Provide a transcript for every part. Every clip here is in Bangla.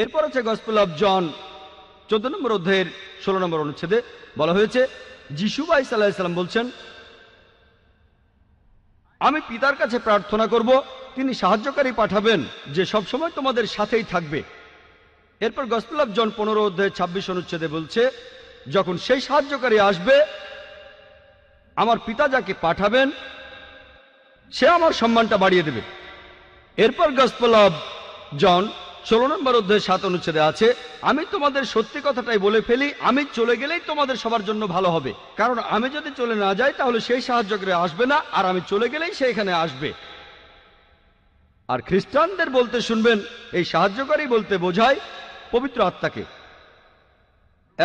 এরপর আছে গসপেল অফ জন চোদ্দ নম্বর অধ্যায়ের ষোলো নম্বর অনুচ্ছেদে বলা হয়েছে যিশুবাই সাল্লাহ বলছেন আমি পিতার কাছে প্রার্থনা করব তিনি সাহায্যকারী পাঠাবেন যে সবসময় তোমাদের সাথেই থাকবে এরপর গসপেল অফ জন পনেরো অধ্যায় ছাব্বিশ অনুচ্ছেদে বলছে যখন সেই সাহায্যকারী আসবে আমার পিতা যাকে পাঠাবেন সে আমার সম্মানটা বাড়িয়ে দেবে এরপর গসপেল অফ জন ষোলো নম্বর অধ্যায় সাত অনুচ্ছেদে আছে আমি তোমাদের সত্যি কথাটাই বলে ফেলি আমি চলে গেলেই তোমাদের সবার জন্য ভালো হবে কারণ আমি যদি চলে না যাই তাহলে সেই সাহায্য করে আসবে না আর আমি চলে গেলেই সেইখানে আসবে আর খ্রিস্টানদের বলতে শুনবেন এই সাহায্যকারী বলতে বোঝায় পবিত্র আত্মাকে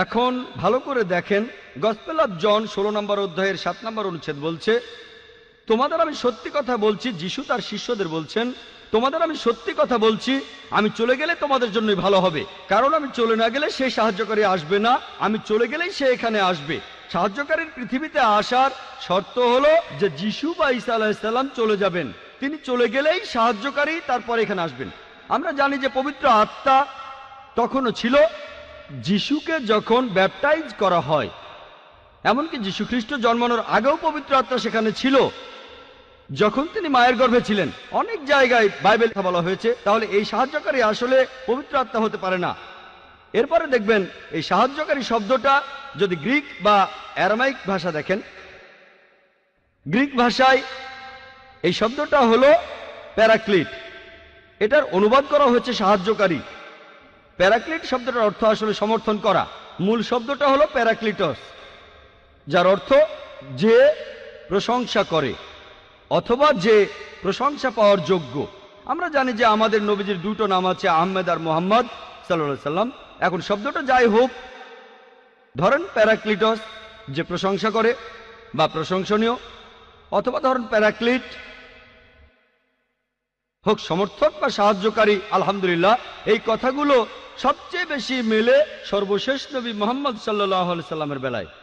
এখন ভালো করে দেখেন গসপেল অফ জন ষোলো নম্বর অধ্যায়ের সাত নম্বর অনুচ্ছেদ বলছে তোমাদের আমি সত্যি কথা বলছি যিশু তার শিষ্যদের বলছেন তোমাদের আমি সত্যি কথা বলছি আমি চলে গেলে তোমাদের জন্যই ভালো হবে কারণ আমি চলে না গেলে সে সাহায্যকারী আসবে না আমি চলে গেলেই সে এখানে আসবে সাহায্যকারীর পৃথিবীতে আসার শর্ত হলো যে যিশু বা ইসা আলাহিসাল্লাম চলে যাবেন তিনি চলে গেলেই সাহায্যকারী তারপর এখানে আসবেন আমরা জানি যে পবিত্র আত্মা তখনও ছিল যিশুকে যখন ব্যাপটাইজ করা হয় এমনকি যীশু খ্রিস্ট জন্মানোর আগেও পবিত্র আত্মা সেখানে ছিল যখন তিনি মায়ের গর্ভে ছিলেন অনেক জায়গায় বাইবেল কথা বলা হয়েছে তাহলে এই সাহায্যকারী আসলে পবিত্র আত্মা হতে পারে না এরপরে দেখবেন এই সাহায্যকারী শব্দটা যদি গ্রিক বা অ্যারামাইক ভাষা দেখেন গ্রিক ভাষায় এই শব্দটা হলো প্যারাক্লিট এটার অনুবাদ করা হয়েছে সাহায্যকারী প্যারাক্লিট শব্দটার অর্থ আসলে সমর্থন করা মূল শব্দটা হলো প্যারাক্লিটস যার অর্থ যে প্রশংসা করে অথবা যে প্রশংসা পাওয়ার যোগ্য আমরা জানি যে আমাদের নবীজির দুটো নাম আছে আহমেদ আর মোহাম্মদ সাল্লা সাল্লাম এখন শব্দটা যাই হোক ধরেন প্যারাক্লিটস যে প্রশংসা করে বা প্রশংসনীয় অথবা ধরেন প্যারাক্লিট হোক সমর্থক বা সাহায্যকারী আলহামদুলিল্লাহ এই কথাগুলো সবচেয়ে বেশি মেলে সর্বশেষ নবী মোহাম্মদ সাল্লাহ সাল্লামের বেলায়